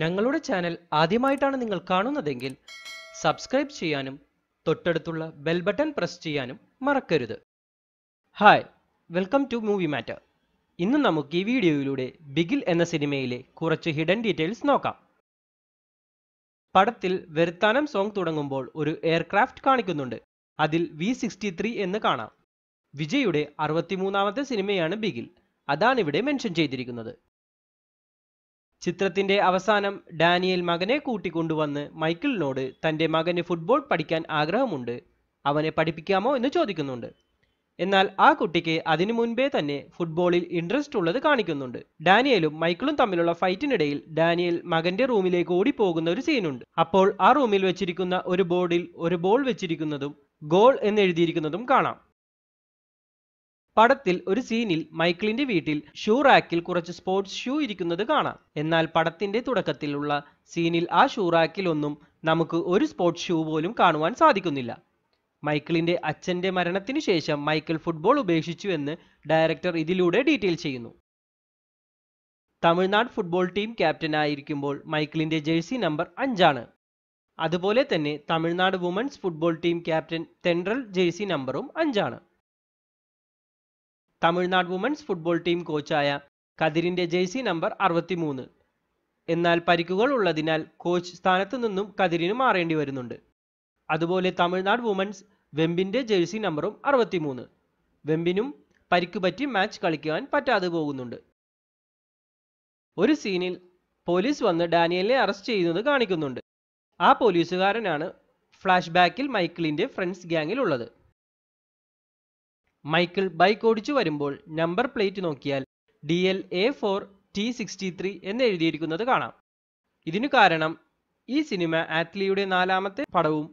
ഞങ്ങളുടെ ചാനൽ ആദ്യമായിട്ടാണ് നിങ്ങൾ കാണുന്നതെങ്കിൽ സബ്സ്ക്രൈബ് ചെയ്യാനും തൊട്ടടുത്തുള്ള ബെൽ ബട്ടൺ പ്രസ് ചെയ്യാനും മറക്കരുത് hi welcome to movie matter ഇന്ന് നമുക്ക് ഈ വീഡിയോയിലൂടെ ബിഗിൽ എന്ന സിനിമയിലെ കുറച്ച് ഹിഡൻ ഡീറ്റെയിൽസ് നോക്കാം പടത്തിൽ വെറുത്താനം സോങ് തുടങ്ങുമ്പോൾ ഒരു എയർക്രാഫ്റ്റ് കാണിക്കുന്നുണ്ട് അതിൽ വി എന്ന് കാണാം വിജയുടെ അറുപത്തിമൂന്നാമത്തെ സിനിമയാണ് ബിഗിൽ അതാണിവിടെ മെൻഷൻ ചെയ്തിരിക്കുന്നത് ചിത്രത്തിന്റെ അവസാനം ഡാനിയൽ മകനെ കൂട്ടിക്കൊണ്ടുവന്ന് മൈക്കിളിനോട് തന്റെ മകന് ഫുട്ബോൾ പഠിക്കാൻ ആഗ്രഹമുണ്ട് അവനെ പഠിപ്പിക്കാമോ എന്ന് ചോദിക്കുന്നുണ്ട് എന്നാൽ ആ കുട്ടിക്ക് അതിനു മുൻപേ തന്നെ ഫുട്ബോളിൽ ഇൻട്രസ്റ്റ് ഉള്ളത് കാണിക്കുന്നുണ്ട് ഡാനിയലും മൈക്കിളും തമ്മിലുള്ള ഫൈറ്റിനിടയിൽ ഡാനിയൽ മകന്റെ റൂമിലേക്ക് ഓടിപ്പോകുന്ന ഒരു സീനുണ്ട് അപ്പോൾ ആ റൂമിൽ വെച്ചിരിക്കുന്ന ഒരു ബോർഡിൽ ഒരു ബോൾ വെച്ചിരിക്കുന്നതും ഗോൾ എന്നെഴുതിയിരിക്കുന്നതും കാണാം പടത്തിൽ ഒരു സീനിൽ മൈക്കിളിന്റെ വീട്ടിൽ ഷൂ റാക്കിൽ കുറച്ച് സ്പോർട്സ് ഷൂ ഇരിക്കുന്നത് കാണാം എന്നാൽ പടത്തിന്റെ തുടക്കത്തിലുള്ള സീനിൽ ആ ഷൂ റാക്കിൽ ഒന്നും നമുക്ക് ഒരു സ്പോർട്സ് ഷൂ പോലും കാണുവാൻ സാധിക്കുന്നില്ല മൈക്കിളിന്റെ അച്ഛന്റെ മരണത്തിനു ശേഷം മൈക്കിൾ ഫുട്ബോൾ ഉപേക്ഷിച്ചു എന്ന് ഡയറക്ടർ ഇതിലൂടെ ഡീറ്റെയിൽ ചെയ്യുന്നു തമിഴ്നാട് ഫുട്ബോൾ ടീം ക്യാപ്റ്റനായിരിക്കുമ്പോൾ മൈക്കിളിന്റെ ജേഴ്സി നമ്പർ അഞ്ചാണ് അതുപോലെ തന്നെ Tamil Nadu women's football team captain Thendral jersey നമ്പറും അഞ്ചാണ് തമിഴ്നാട് വുമൻസ് ഫുട്ബോൾ ടീം കോച്ചായ കതിരിന്റെ ജേഴ്സി നമ്പർ അറുപത്തിമൂന്ന് എന്നാൽ പരിക്കുകൾ ഉള്ളതിനാൽ കോച്ച് സ്ഥാനത്തു നിന്നും കതിരിന് മാറേണ്ടി വരുന്നുണ്ട് അതുപോലെ തമിഴ്നാട് വുമൻസ് വെമ്പിന്റെ ജേഴ്സി നമ്പറും അറുപത്തിമൂന്ന് വെമ്പിനും പരിക്കുപറ്റി മാച്ച് കളിക്കുവാൻ പറ്റാതെ പോകുന്നുണ്ട് ഒരു സീനിൽ പോലീസ് വന്ന് ഡാനിയലിനെ അറസ്റ്റ് ചെയ്യുന്നത് കാണിക്കുന്നുണ്ട് ആ പോലീസുകാരനാണ് ഫ്ലാഷ് ബാക്കിൽ മൈക്കിളിന്റെ ഫ്രണ്ട്സ് ഗ്യാങ്ങിലുള്ളത് ഉള്ളത് മൈക്കിൾ ബൈക്ക് ഓടിച്ചു വരുമ്പോൾ നമ്പർ പ്ലേറ്റ് നോക്കിയാൽ D L A four T sixty three എന്ന് എഴുതിയിരിക്കുന്നത് കാണാം ഇതിനു കാരണം ഈ സിനിമ ആറ്റ്ലിയുടെ നാലാമത്തെ പടവും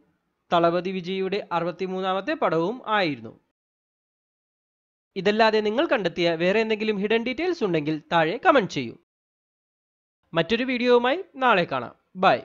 തളപതി വിജയിയുടെ അറുപത്തിമൂന്നാമത്തെ പടവും ആയിരുന്നു ഇതല്ലാതെ നിങ്ങൾ കണ്ടെത്തിയ വേറെ എന്തെങ്കിലും ഹിഡൻ ഡീറ്റെയിൽസ് ഉണ്ടെങ്കിൽ താഴെ കമൻറ്റ് ചെയ്യൂ മറ്റൊരു വീഡിയോയുമായി നാളെ കാണാം ബൈ